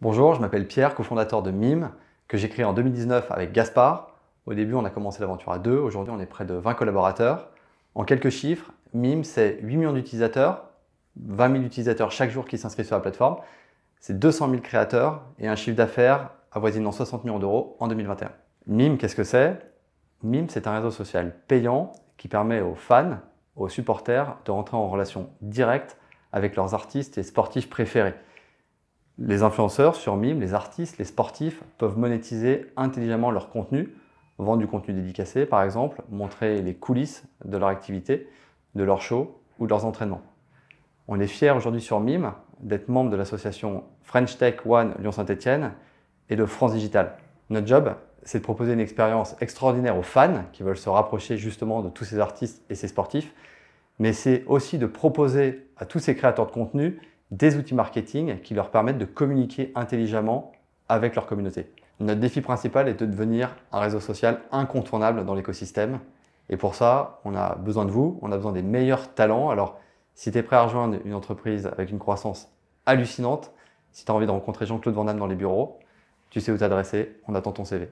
Bonjour, je m'appelle Pierre, cofondateur de MIME, que j'ai créé en 2019 avec Gaspard. Au début, on a commencé l'aventure à deux, aujourd'hui on est près de 20 collaborateurs. En quelques chiffres, MIME, c'est 8 millions d'utilisateurs, 20 000 utilisateurs chaque jour qui s'inscrivent sur la plateforme, c'est 200 000 créateurs et un chiffre d'affaires avoisinant 60 millions d'euros en 2021. MIME, qu'est-ce que c'est MIME, c'est un réseau social payant qui permet aux fans, aux supporters de rentrer en relation directe avec leurs artistes et sportifs préférés. Les influenceurs sur Mime, les artistes, les sportifs peuvent monétiser intelligemment leur contenu, vendre du contenu dédicacé par exemple, montrer les coulisses de leur activité, de leur show ou de leurs entraînements. On est fier aujourd'hui sur Mime d'être membre de l'association French Tech One Lyon-Saint-Etienne et de France Digital. Notre job, c'est de proposer une expérience extraordinaire aux fans qui veulent se rapprocher justement de tous ces artistes et ces sportifs, mais c'est aussi de proposer à tous ces créateurs de contenu des outils marketing qui leur permettent de communiquer intelligemment avec leur communauté. Notre défi principal est de devenir un réseau social incontournable dans l'écosystème. Et pour ça, on a besoin de vous, on a besoin des meilleurs talents. Alors, si tu es prêt à rejoindre une entreprise avec une croissance hallucinante, si tu as envie de rencontrer Jean-Claude Van Damme dans les bureaux, tu sais où t'adresser, on attend ton CV.